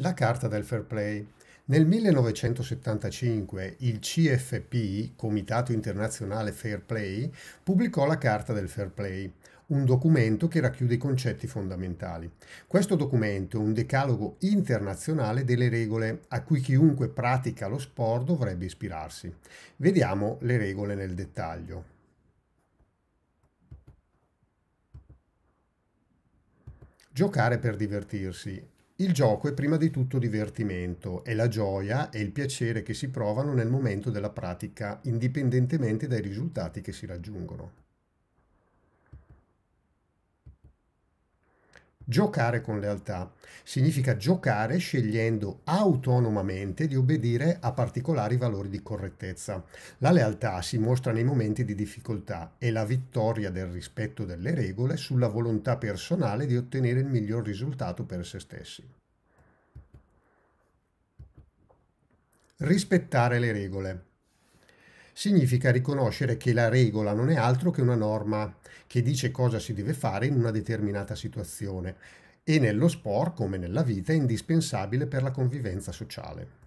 La carta del fair play. Nel 1975 il CFP, Comitato Internazionale Fair Play, pubblicò la Carta del Fair Play, un documento che racchiude i concetti fondamentali. Questo documento è un decalogo internazionale delle regole a cui chiunque pratica lo sport dovrebbe ispirarsi. Vediamo le regole nel dettaglio. Giocare per divertirsi il gioco è prima di tutto divertimento, è la gioia e il piacere che si provano nel momento della pratica, indipendentemente dai risultati che si raggiungono. Giocare con lealtà significa giocare scegliendo autonomamente di obbedire a particolari valori di correttezza. La lealtà si mostra nei momenti di difficoltà e la vittoria del rispetto delle regole sulla volontà personale di ottenere il miglior risultato per se stessi. Rispettare le regole significa riconoscere che la regola non è altro che una norma che dice cosa si deve fare in una determinata situazione e nello sport, come nella vita, è indispensabile per la convivenza sociale.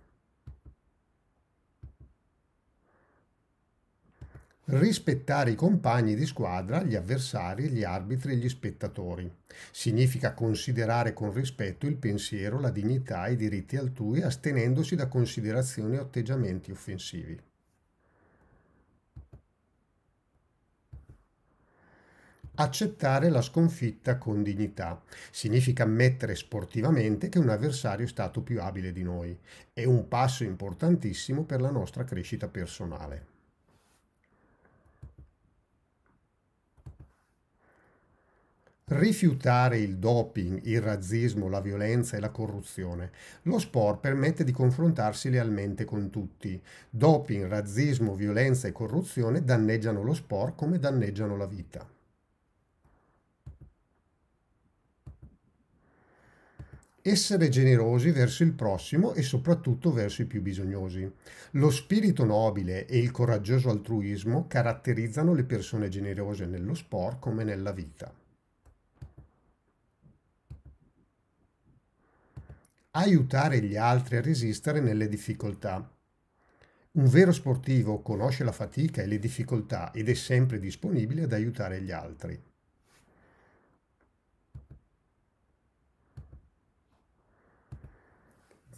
rispettare i compagni di squadra, gli avversari, gli arbitri e gli spettatori. Significa considerare con rispetto il pensiero, la dignità e i diritti altrui, astenendosi da considerazioni o atteggiamenti offensivi. accettare la sconfitta con dignità. Significa ammettere sportivamente che un avversario è stato più abile di noi. È un passo importantissimo per la nostra crescita personale. rifiutare il doping, il razzismo, la violenza e la corruzione. Lo sport permette di confrontarsi lealmente con tutti. Doping, razzismo, violenza e corruzione danneggiano lo sport come danneggiano la vita. essere generosi verso il prossimo e soprattutto verso i più bisognosi. Lo spirito nobile e il coraggioso altruismo caratterizzano le persone generose nello sport come nella vita. Aiutare gli altri a resistere nelle difficoltà. Un vero sportivo conosce la fatica e le difficoltà ed è sempre disponibile ad aiutare gli altri.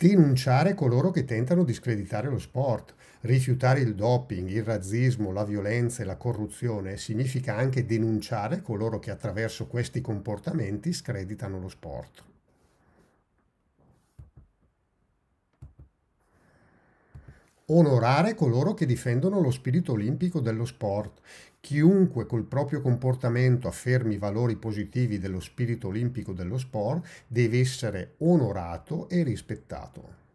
denunciare coloro che tentano di screditare lo sport. Rifiutare il doping, il razzismo, la violenza e la corruzione significa anche denunciare coloro che attraverso questi comportamenti screditano lo sport. onorare coloro che difendono lo spirito olimpico dello sport. Chiunque col proprio comportamento affermi i valori positivi dello spirito olimpico dello sport deve essere onorato e rispettato.